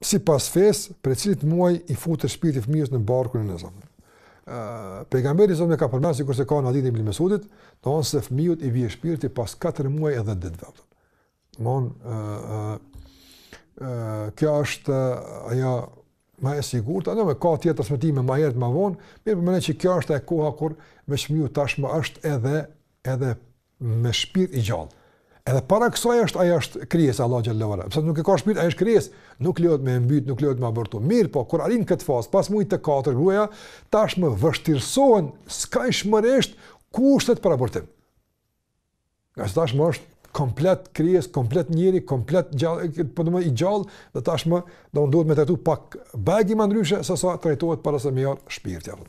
si pas fes, për cilit muaj i futër shpirti fëmijës në barkën në zëmë. Pegamberi zëmë e ka përmenë, si se ka në aditin i Mesudit, të onë se fëmijët i vje shpirti pas 4 muaj edhe dhe dhe dhe dhe kjo është ajo më e sigurt, apo ka tjetër transmetime më herët më vonë, mirë po mendoj se kjo është e koha kur me fëmiu tashmë është edhe edhe me shpirt i gjallë. Edhe para kësaj është ajo është krijesa Allahu xhallahu ala. Pse nuk e ka shpirt, ajo është krijesë, nuk lejohet me mbyt, nuk lejohet me abortu. Mirë, po kur arrin këtë fazë, pas muajit të katër gruaja tashmë vështirësohen skajshmëresht kushtet për abortim. Gjasë tashmë është komplet krijesë, komplet njeri, komplet gjallë, po domo i gjallë, dhe tashmë do duhet me trajtu pak bagë më ndryshe se sa trajtohet para se më jot shpirti apo.